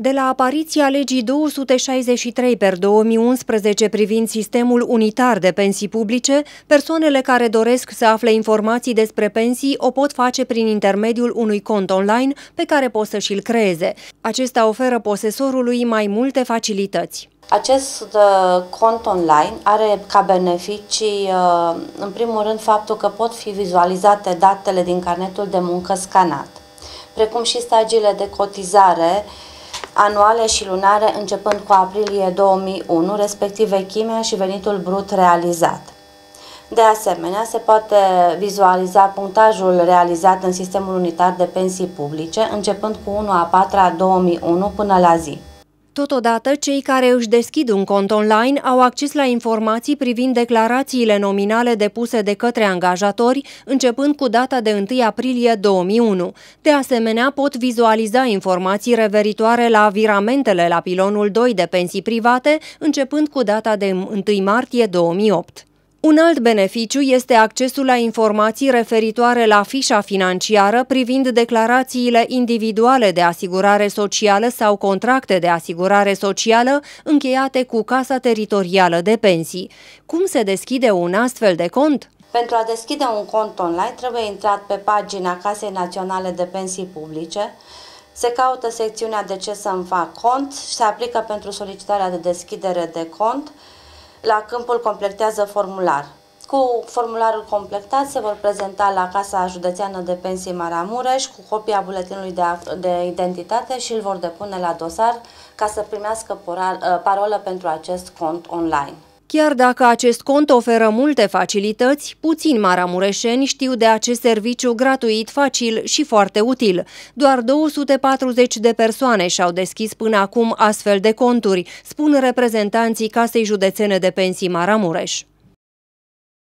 De la apariția legii 263 per 2011 privind sistemul unitar de pensii publice, persoanele care doresc să afle informații despre pensii o pot face prin intermediul unui cont online pe care pot să și-l creeze. Acesta oferă posesorului mai multe facilități. Acest uh, cont online are ca beneficii, uh, în primul rând, faptul că pot fi vizualizate datele din carnetul de muncă scanat, precum și stagiile de cotizare, anuale și lunare începând cu aprilie 2001, respectiv vechimea și venitul brut realizat. De asemenea, se poate vizualiza punctajul realizat în sistemul unitar de pensii publice, începând cu 1 a 4 a 2001 până la zi. Totodată, cei care își deschid un cont online au acces la informații privind declarațiile nominale depuse de către angajatori, începând cu data de 1 aprilie 2001. De asemenea, pot vizualiza informații reveritoare la viramentele la pilonul 2 de pensii private, începând cu data de 1 martie 2008. Un alt beneficiu este accesul la informații referitoare la fișa financiară privind declarațiile individuale de asigurare socială sau contracte de asigurare socială încheiate cu Casa Teritorială de Pensii. Cum se deschide un astfel de cont? Pentru a deschide un cont online trebuie intrat pe pagina Casei Naționale de Pensii Publice, se caută secțiunea de ce să-mi fac cont, se aplică pentru solicitarea de deschidere de cont, la câmpul completează formular. Cu formularul completat se vor prezenta la Casa Județeană de Pensii Maramureș cu copia buletinului de, de identitate și îl vor depune la dosar ca să primească uh, parolă pentru acest cont online. Chiar dacă acest cont oferă multe facilități, puțini maramureșeni știu de acest serviciu gratuit, facil și foarte util. Doar 240 de persoane și-au deschis până acum astfel de conturi, spun reprezentanții Casei Județene de Pensii Maramureș.